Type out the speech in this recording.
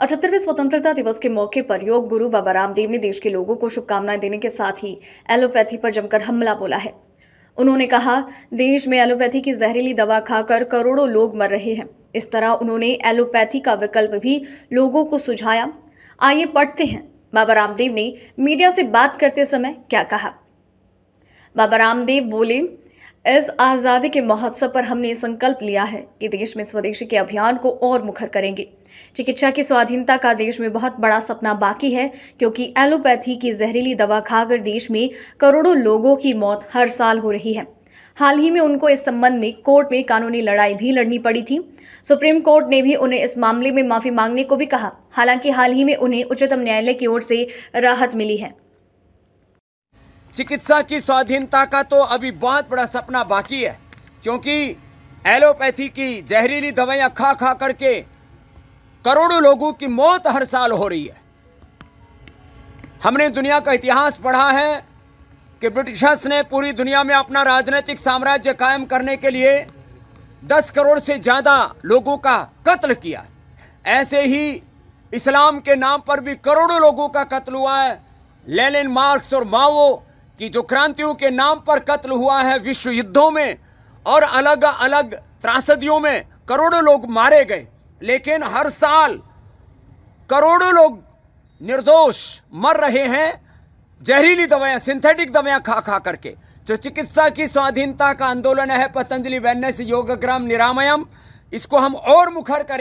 अठहत्तरवें स्वतंत्रता दिवस के मौके पर योग गुरु बाबा रामदेव ने देश के लोगों को शुभकामनाएं देने के साथ ही एलोपैथी पर जमकर हमला बोला है उन्होंने कहा देश में एलोपैथी की जहरीली दवा खाकर करोड़ों लोग मर रहे हैं इस तरह उन्होंने एलोपैथी का विकल्प भी लोगों को सुझाया आइए पढ़ते हैं बाबा रामदेव ने मीडिया से बात करते समय क्या कहा बाबा रामदेव बोले इस आज़ादी के महोत्सव पर हमने संकल्प लिया है कि देश में स्वदेशी के अभियान को और मुखर करेंगे चिकित्सा की स्वाधीनता का देश में बहुत बड़ा सपना बाकी है क्योंकि एलोपैथी की जहरीली दवा खाकर देश में करोड़ों लोगों की मौत हर साल हो रही है हाल ही में उनको इस संबंध में कोर्ट में कानूनी लड़ाई भी लड़नी पड़ी थी सुप्रीम कोर्ट ने भी उन्हें इस मामले में माफी मांगने को भी कहा हालांकि हाल ही में उन्हें उच्चतम न्यायालय की ओर से राहत मिली है चिकित्सा की स्वाधीनता का तो अभी बहुत बड़ा सपना बाकी है क्योंकि एलोपैथी की जहरीली दवाइयां खा खा करके करोड़ों लोगों की मौत हर साल हो रही है हमने दुनिया का इतिहास पढ़ा है कि ब्रिटिशर्स ने पूरी दुनिया में अपना राजनीतिक साम्राज्य कायम करने के लिए 10 करोड़ से ज़्यादा लोगों का कत्ल किया ऐसे ही इस्लाम के नाम पर भी करोड़ों लोगों का कत्ल हुआ है लेलिन मार्क्स और माओ कि जो क्रांतियों के नाम पर कत्ल हुआ है विश्व युद्धों में और अलग अलग त्रासदियों में करोड़ों लोग मारे गए लेकिन हर साल करोड़ों लोग निर्दोष मर रहे हैं जहरीली दवाएं सिंथेटिक दवाएं खा खा करके जो चिकित्सा की स्वाधीनता का आंदोलन है पतंजलि वेलनेस योगग्राम निरामयम इसको हम और मुखर करें